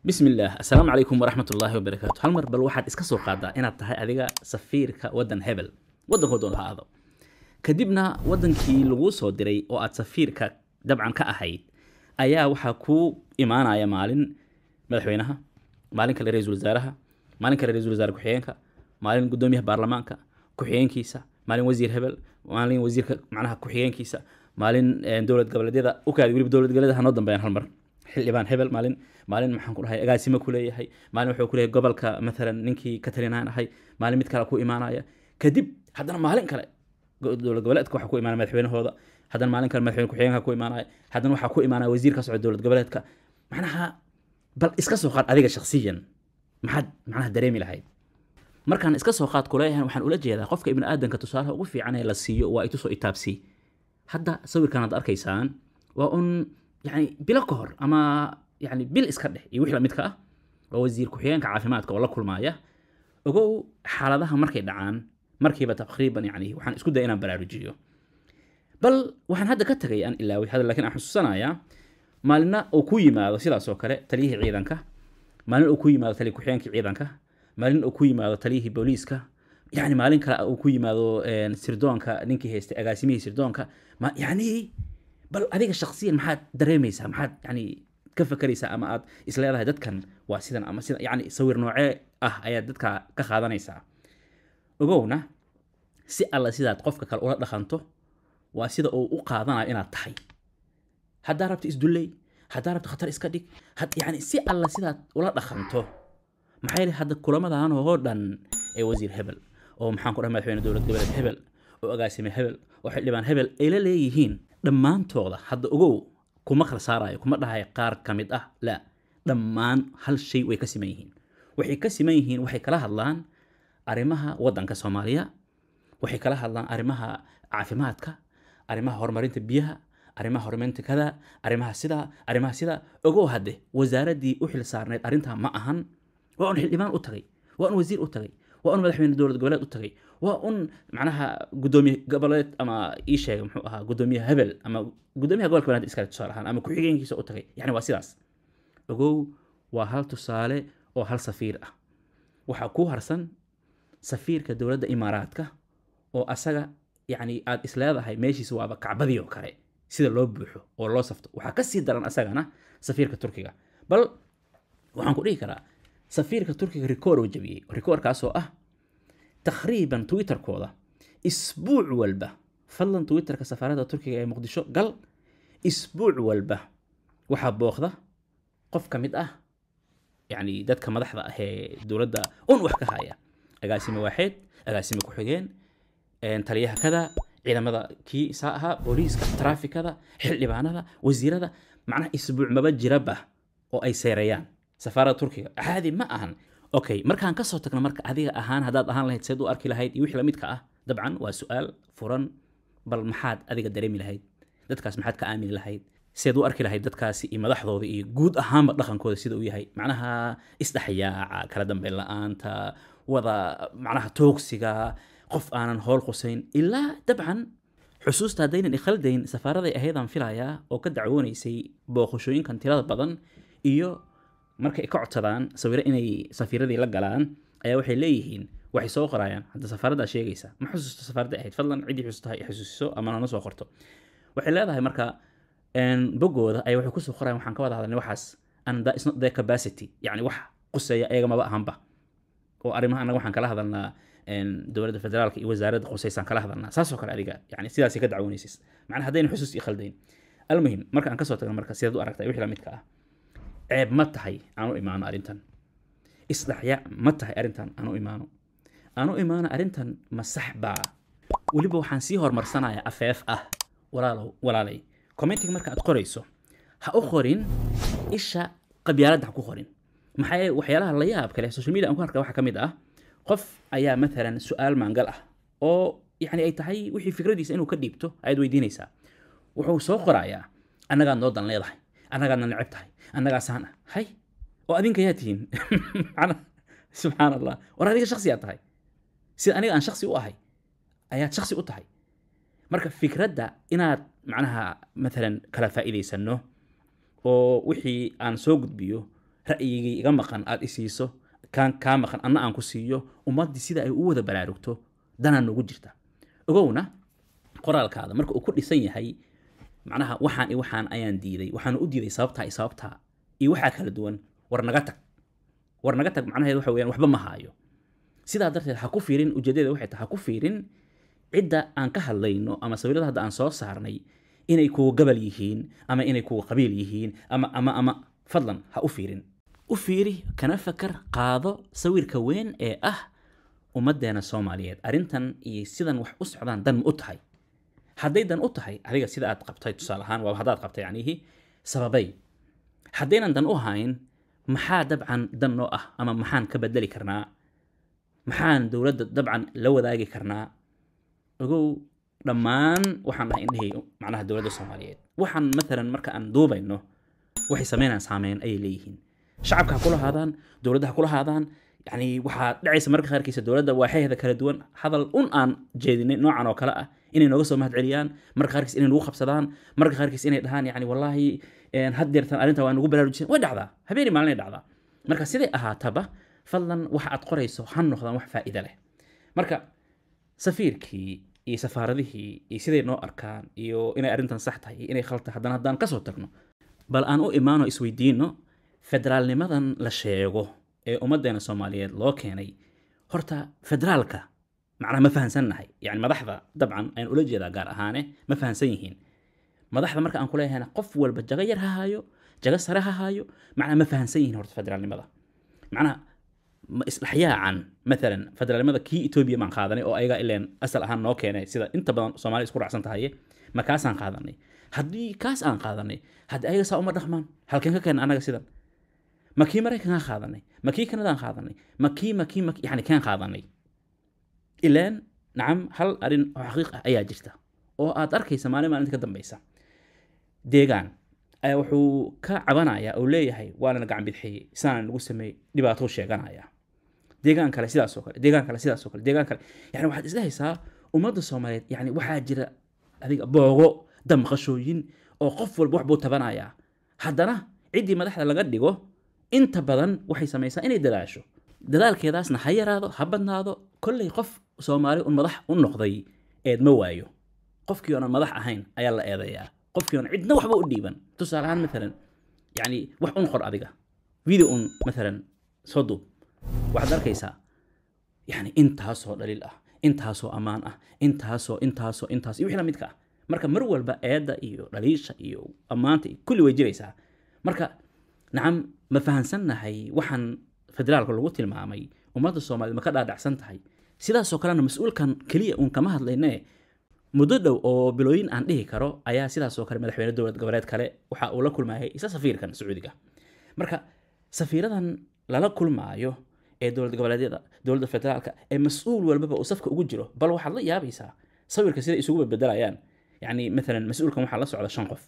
bismi illaah assalaamu calaykum waraxmat ullaahi wabarakaatu hal bal waxaad iska soo qaadaa inaad tahay adiga safiirka wadan hebel waddankoo doon ha aado kadibna waddankii laguu soo diray oo aad safiirka dabcan ka ahayd ayaa waxaa kuu imaanaya maalin madaxweynaha maalin kale ra-iisul wasaaraha maalin kale ra-iisul wasaare ku-xigeenka maalin guddoomiyaha baarlamaanka ku-xigeenkiisa maalin wasiir hebel maalin wasiirka macnaha ku-xigeenkiisa maalin eh, dowlad goboleedyada ukaadi weliba dowlad goboleedyada hanoo dambeeyaan hal xildhibaan hebel maalin maalin maxaan ku dhahay agaasimo ku leeyahay maalin wuxuu ku gobolka matalan ninkii ka ahay maalin mid kale ku imaanaya kadib haddana maalin kale dowlad goboleedka waxa ku imaanaya madaxweynahooda haddana maalin kale madaxweyne ku-xigeenka ku imaanaya haddana waxaa ku imaanaya wasiir ka socda dowlad goboleedka macnaha bal iska soo qaad adiga shakhsiyan maxaad macnaha dareemi lahayd markaan iska soo qaad kuleeyahan waxaan ula jeedaa qofka ibni aadanka tusaalaha ugu fiican ee la siiyo waa itusoo itaabsi hadda sawirkan aad arkaysaan waa un yani bilo ka hor ama yani bil iska dhex iyo wix lamidka ah oo wasiir ku-xigeenka caafimaadka oo la kulmaaya ogow xaaladaha markay dhacaan markiiba taqriiban yani waxaan isku daya inaan baraarujiyo bal waxaan hadda ka tagay aan ilaaway hadda lakiin aan xusuusanayaa maalina uu ku yimaado sidaas kale taliyihii ciidanka maalin uu ku yimaado taliya ku-xigeenkii ciidanka maalin uu ku yimaado taliyihii booliiska yani maalin kale uu ku yimaado sirdoonka ninkii haystay agaasimihii sirdoonka yani bal adiga shaksiyan maxaad dareemaysaa maxaad yani ka fakeraysaa ama aad isleedahay dadkan waa sidan ama sida yani sawir noocee ah ayaad dadka ka qaadanaysaa ogowna si alla sidaad qofka kale ula dhaqanto waa sida uu u qaadanayo inaad tahay haddaa rabta isdulley haddaa rabta khatar iska dhig yani si alla sidaad ula dhaqanto maxaa yeele hadda kulammadan oo dhan ee wasiir hebel oo maxaan ku dhahay madaxweyne dowlad goboleed hebel oo agaasime hebel oo xildhibaan hebel ay la leeyihiin dhammaantooda hadda ogow kuma kala saarayo kuma dhahayo qaar ka mid ah la dhammaan hal shay way ka siman yihiin waxay ka siman yihiin waxay kala hadlaan arrimaha waddanka soomaaliya waxay kala hadlaan arrimaha caafimaadka arrimaha horumarinta biyaha arrimaha horumarinta kada arrimaha sidaa arrimaha sidaa ogow hadde wasaaraddii u xil saarneyd arrintaa ma ahan waa un xildhibaan u tagay waa un wasiir u tagay waa un madaxweyne dowlad goboleed u tagay waa un macnaha gudoomiye goboleed ama ii sheega muxuu ahaa gudoomiyaha hebel ama gudoomiyaha gobolka banaadir iskale tusaale ahaan ama ku-xigeenkiisa u tagay yani waa sidaas ogow waa hal tusaale oo hal safiir ah waxaa kuu harsan safiirka dowladda imaaraadka oo asaga yani aada isleedahay meeshiis waaba kacbadii oo kale sida loo buuxo oo loo safto waxaa kasii daran asagana safiirka turkiga bal waxaan ku dhihi karaa safiirka turkiga rekoor oo jabiyey rekoorkaasoo ah takhriiban twitterkooda isbuuc walba fadlan twitterka safaaradda turkiga ee muqdisho gal isbuuc walba waxaa booqda qof ka mid ah yacni dadka madaxda ah ee dowladda un wax ka haya agaasime waaxeed agaasime ku-xigeen taliyahakada ciidamada kii isaa ahaa booliiska traafikada xildhibaanada wasiirada macnaha isbuuc maba jiraba oo ay seereeyaan safaarada turkiga caadi ma ahan okay markaan kasoo tagno marka adiga ahaan haddaad ahaan lahayd seed u arki lahayd iyo wixii lamidka ah dabcan waa su-aal furan bal maxaad adiga dareemi lahayd dadkaas maxaad ka aamini lahayd siaad u arki lahayd dadkaasi iyo madaxdooda iyo guud ahaanba dhaqankooda sida uu yahay macnaha isdhexyaaca kala dambeyn la-aanta wada macnaha toogsiga qof aanan howl qusayn ilaa dabcan xusuusta haddaynan ikhaldayn safaaraday ahayd filayaa oo ka dacwoonaysay booqashooyinkan tirada badan iyo marka ka codsadaan sawiro inay safiiradii la galaan ayaa waxay leeyihiin waxay soo qorayaan hadda safaaradaa sheegaysa ma xusuusto safaarada ahayd fadlan ciddii xusuustaha xusuusiso ama nana soo qorto waxay leedahay marka boggooda ay waxay kusoo qorayaan waxaan ka wada hadalnay waxaas and that is capacity yani wax quseeya ayaga ahanba oo arrimaha annaga waxaan kala hadalnaa dowladda federaalka iyo wasaaradda qusaysaan kala hadalnaa saasoo kale adiga yani sidaasay ka dacwonaysis macnaa haddayna xusuus ii khaldayn almuhim marka aan kasoo tagno marka sidaad u aragtay wixii la ah ceeb ma tahay aanu imaano arrintan isdhaxya ma tahay arrintan aanu imaano aanu imaano arrintan ma baa weliba waxaan sii horumarsanayaa afeef ah walaalow walaalay commentiga marka aad qorayso ha u qorin isha qabyaaladda ha ku qorin maxaa waxyaalaha la yaabka leh social media aan ku arka waxaa ka mid ah qof ayaa matalan su-aal maangal ah oo yacni ay tahay wixii fikradiisa inuu ka dhiibto ayaad weydiinaysaa wuxuu soo qorayaa annagaa noo dan leedahay annagaadna neceb tahay annagaa saan ah hay oo adinka yaa tihiin mana subxaan allah war adiga shaksi tahay sida aniga aan shaksi u ahay ayaad shaksi u tahay marka fikradda inaad macnaha maalan kala faa'iidaysanno oo wixii aan soo gudbiyo ra'yigii iga maqan aad isiiso kaa maqan anna aan ku siiyo ummaddii sida ay u wada baraarugto danaa noogu jirta ogowna qoraalkaada marka uu ku dhisan yahay macnaha waxaan iyo waxaan ayaan diiday waxaan u diiday sababtaa iyo sababtaa iyo waxaa kala duwan war naga tag war naga tag macnaheed waxa weyaan waxba ma haayo sidaa darteed ha ku fiirin ujeedadeeda waxay tahay ha ku fiirin cidda aan ka hadlayno ama sawirada hadda aan soo saarnay inay kuwa gabal yihiin ama inay kuwa qabiil yihiin ama ama ama fadlan ha u fiirin u fiiri kana fakar qaado sawirka weyn ee ah ummaddeena soomaaliyeed arrintan iyo sidan wax u socdaan dan ma u tahay haddaydan u tahay adiga sida aad qabtay tusaale ahaan waaba haddaad qabtay yacnihii sababay haddaynan dan u ahayn maxaa dabcan dan noo ah ama maxaan ka bedeli karnaa maxaan dowladda dabcan la wadaagi karnaa ogow dhammaan waxaan dhahay indhahey macnaha dowladda soomaaliyeed waxaan maalan marka aan duubayno waxay sameynaan saameyn ayay leeyihiin shacabka ha kula haadaan dowladda ha kula haadaan yani waxaa dhacaysa marka qaarkiisa dowladda waaxyaheeda kala duwan hadal un aan jeedinay noocan oo kale ah inay nooga soo mahad celiyaan marka qaarkiis inay nagu qabsadaan marka qaarkiis inay dhahaan yani wallaahi haddeertan arrintan waa nagu baraarujin way dhacdaa habeeni maalin dhacdaa marka siday ahaataba fadlan waxa aad qorayso ha noqdaan wax faa'iida leh marka safiirkii iyo safaaradihii iyo siday noo arkaan iyo inay arrintan sax tahay inay khalta haddana haddaan kasoo tagno bal aan u imaano isweydiino federaalnimadan la sheego ee ummadeena soomaaliyeed loo keenay horta federaalka macnaha ma fahansannahay yani madaxda dabcan ayaan ula jeedaa gaar ahaane ma fahansan yihiin madaxda marka aan ku qof walba jago yar ha jago sare ha macnaha ma fahansan yihiin horta federaalnimada macnaha isdhexyaacan maalan federaalnimada kii etoobiya maan qaadanay oo ayaga ileen asal ahaan noo keenay sida inta badan soomaaliya isku raacsan tahaye ma kaasaan qaadanay haddii kaas aan qaadanay haddii ayaga saa uma dhaqmaan halkeen ka keena annaga sidan ma kii maraykankaan qaadanay ma kanadaan qaadanay ma kii makii yani kaan qaadanay ilaan nacam hal arin oo xaqiiq ah ayaa jirta oo aad arkaysa maalin maalinta ka dambeysa deegaan ayaa wuxuu ka cabanayaa oo leeyahay waanana gacan bidxiyey saana nagu sameeyey dhibaatou sheeganaya deegaan kale sidaasoo kale deegaan kale sidaasoo kale deegaan kale yani waxaad isdhehaysaa ummadda soomaaliyeed yani waxaa jira adiga boogo damqashooyin oo qof walba waxbuu tabanayaa haddana ciddii madaxda laga dhigo inta badan waxay samaysaa inay dalaasho dalaalkeedaasna ha yaraado ha badnaado kollay qof soomaali un madax u noqday eedma waayo qofkii oonan madax ahayn ayaa la eedayaa qofkii oonan cidna waxba u dhiiban tusaale ahaan maalan yacni wax un qor adiga video un maalan soo duub waxaad arkaysaa yacni intaasoo dhaliil ah intaasoo ammaan ah intaasoo intaasoo intaas iyo wixii la midka ah marka mar walba eedda iyo dhaliisha iyo ammaanta kulli way jiraysaa marka nacam ma fahansannahay waxaan federaalka lagu tilmaamay ummadda soomaaliyed ma ka dhaadhacsan tahay sidaasoo kalena mas-uulkan keliya uun kama hadlayne muddo dhow oo bilooyin aan dhihi karo ayaa sidaasoo kale madaxweyne dowlad goboleed kale waxa uu la kulmayay isa safiirkan sacuudiga marka safiiradan lala kulmaayo ee dowlad goboleedyada dowladda federaalka ee mas-uul walbaba uu safka ugu jiro bal waxaad la yaabaysaa sawirka sida isugu bedbedelayaan yacni maalan mas-uulkan waxaa la socda shan qof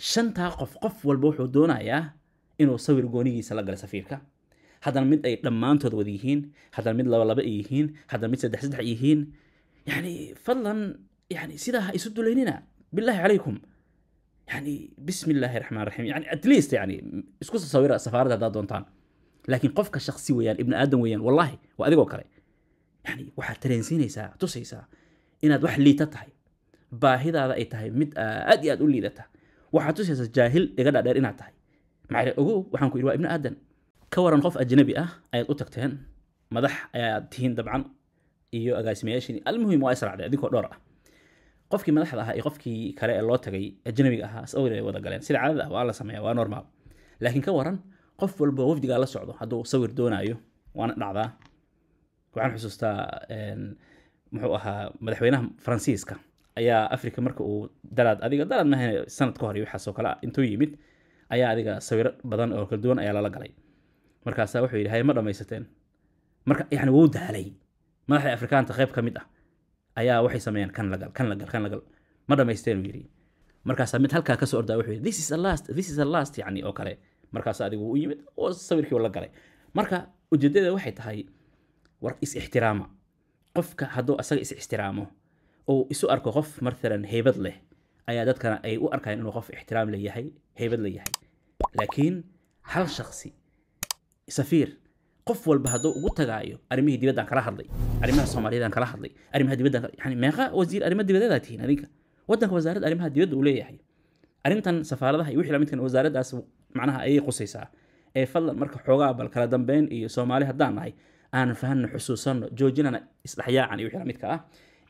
shantaa qof qof walba wuxuu doonayaa inuu sawir goonigiisa la gala safiirka haddana mid ay dhammaantood wada yihiin haddana mid laba laba ay yihiin haddana mid saddex saddex yihiin yani fadlan yani sidaa ha isu dulaynina billahi calaykum yani bismi illaahi raxmaan raxiim yani at least yani isku sawira safaarada haddaad doontaan laakiin qofka shaksi weeyaan ibni aadan weeyaan wallahi waa adigoo kale yani waxaad tareensiinaysaa tusaysaa inaad wax liita tahay baahidaada ay tahay mid aad iyo aad u liidata waxaad tusaysaa jaahil iga dhaadheer inaad tahay macre ogow waxaan ku yidhi waa ibni aadan ka waran qof ajnabi ah ayaad u tagteen madax ayaad tihiin dabcan iyo agaasimayaashiini almuhim waa israacdeen idinkoo dhowr ah qofkii madaxda ahaa iyo qofkii kale ee loo tagay ajnabiga ahaa sawir wada galeen sida caadada waa la sameeya waa normaal laakiin ka waran qof walba wafdigaa la socdo hadduu sawir doonaayo waana dhacdaa waxaan xusuustaa muxuu ahaa madaxweynaha faransiiska ayaa africa marka uu daraad adiga daraad maahan sanad ka horey waxaasoo kale intuu yimid ayaa adiga sawiro badan oo kala duwan ayaa lala galay markaasaa wuxuu yidhi hay ma dhamaysateen marka yani wuu daalay madaxda afrikaanta qayb ka mid ah ayaa waxay sameeyeen kan lagal kan lagal kan lagal ma dhamaysteen uu yidhi markaasaa mid halkaa kasoo ordaa wuxuu yidhi this is a last this is a last yacni oo kale markaas adigu u yimid oo sawirkii la galay marka ujeedada waxay tahay war is ixtiraama qofka hadduu asaga is ixtiraamo uu isu arko qof maalan heybad leh ayaa dadkana ay u arkaan inuu qof ixtiraam leeyahay heybad leeyahay laakiin hal shaksi safiir qof walba hadduu ugu tagaayo arrimihii dibaddaan kala hadlay arrimaha soomaaliyeedaan kala hadlay arrimaha dibaddaan yani meeqa wasiir arrimo dibadeedaa tihiin adinka waddanka wasaaradda arrimaha dibadda uu leeyahay arrintan safaaradaha iyo wixii lamidkan wasaaraddaas macnaha ayay qusaysaa ee fadlan marka xoogaa bal kala dambeyn iyo soomaali haddaan nahay aan fahanno xusuusanno joojinana isdhexyaacan iyo wixii lamidka ah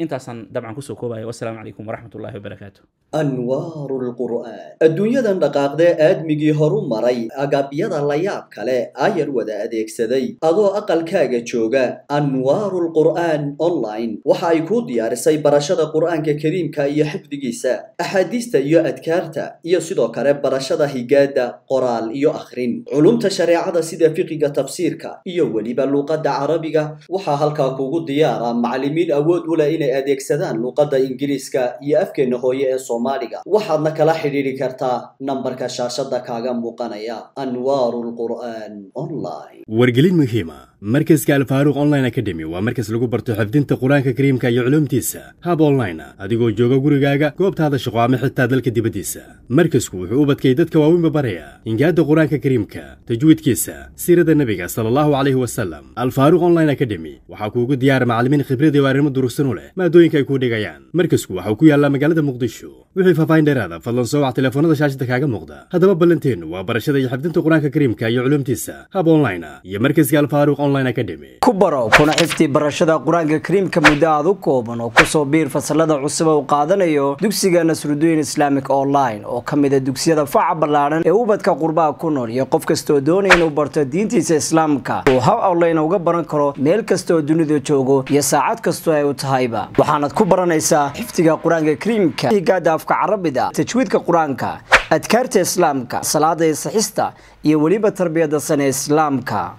intaasaan dabcan kusoo koobaya wasalaamu calaykum waraxmat ullahi wabarakaatu anwaaru lqur'aan adduunyadan dhaqaaqdee aadmigii horu maray agabyada layaab kale ayar wada adeegsaday adoo aqalkaaga jooga anwaaru lqur'aan online waxa ay kuu diyaarisay barashada qur'aanka kariimka iyo xifdigiisa axaadiista iyo adkaarta iyo sidoo kale barashada higaada qoraal iyo akhrin culumta shareecada sida fiqiga tafsiirka iyo weliba luuqadda carabiga waxaa halkaa kugu diyaara macalimiin awood u leh inay waxay adeegsadaan luqadda ingiriiska iyo afkeenna hooye ee soomaaliga waxaadna kala xidhiiri kartaa nambarka shaashadda kaaga muuqanaya anwarulqur'aanwargelin muhiima ah. markaska alfaaruq online academy waa markas lagu barto xifdinta qur-aanka kariimka iyo culumtiisa hab online adigoo jooga gurigaaga goobtaada shaqo ama xitaa dalka dibaddiisa markasku wuxuu u badkay dadka waaweynba baraya ingaadda qur-aanka kariimka tajwiidkiisa siirada nebiga sal allahu caleyhi wasalam alfaaruq online academy waxaa kuugu diyaara macalimiin khibrada iyo arrimo durugsan u leh maadooyinka ay kuu dhigayaan markasku waxauu ku yaallaa magaalada muqdisho wixii faahfaahin dheeraada fadlan soo wac teleefoonada shaashada kaaga muuqda haddaba ballanteennu waa barashada iyo xifdinta qur-aanka kariimka iyo culumtiisa hab onlinea iyo markaska alfaaruuq online academy ku baro kuna xifti barashada qur-aanka kariimka muddo aad u kooban oo ku soo biir fasalada cusub uu qaadanayo dugsiga nasrudiin islaamic online oo ka mida ah dugsiyada faca ballaaran ee ubadka qurbaha ku nool iyo qof kastooo doonaya inuu barto diintiisa islaamka uu hab online uga baran karo meel kastaoo dunidu joogo iyo saacad kastoo ay u tahayba bulshada waxaanad ku baranaysaa xifdiga qur-aanka kariimka higaada afka carabida tajwiidka qur-aanka adkaarta islaamka salaada iyo saxista iyo weliba tarbiyada sane islaamka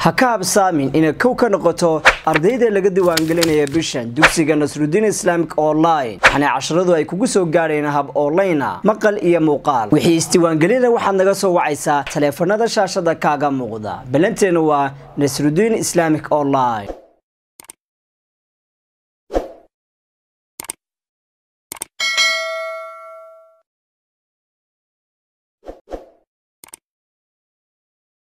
ha ka habsaamin inay kow ka noqoto ardayda laga diwaangelinaya bishan dugsiga nasrudiin islaamik online waxaana casharadu ay kugu soo gaadheen hab onlinea maqal iyo muuqaal wixii isdiiwaangelina waxaad naga soo wacaysaa taleefanada shaashada kaaga muuqda balanteenna waa nasruddiin islaamik online